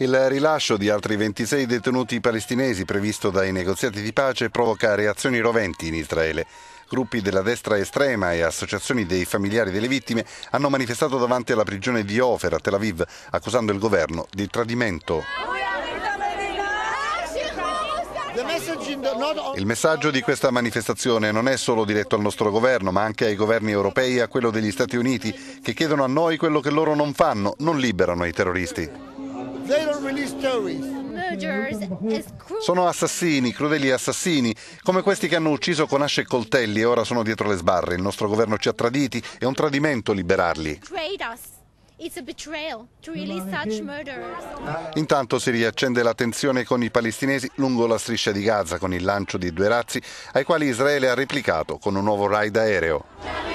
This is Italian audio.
Il rilascio di altri 26 detenuti palestinesi previsto dai negoziati di pace provoca reazioni roventi in Israele. Gruppi della destra estrema e associazioni dei familiari delle vittime hanno manifestato davanti alla prigione di Ofer a Tel Aviv, accusando il governo di tradimento. Il messaggio di questa manifestazione non è solo diretto al nostro governo, ma anche ai governi europei e a quello degli Stati Uniti, che chiedono a noi quello che loro non fanno, non liberano i terroristi. Sono assassini, crudeli assassini, come questi che hanno ucciso con asce e coltelli e ora sono dietro le sbarre. Il nostro governo ci ha traditi, è un tradimento liberarli. Intanto si riaccende la tensione con i palestinesi lungo la striscia di Gaza con il lancio di due razzi ai quali Israele ha replicato con un nuovo raid aereo.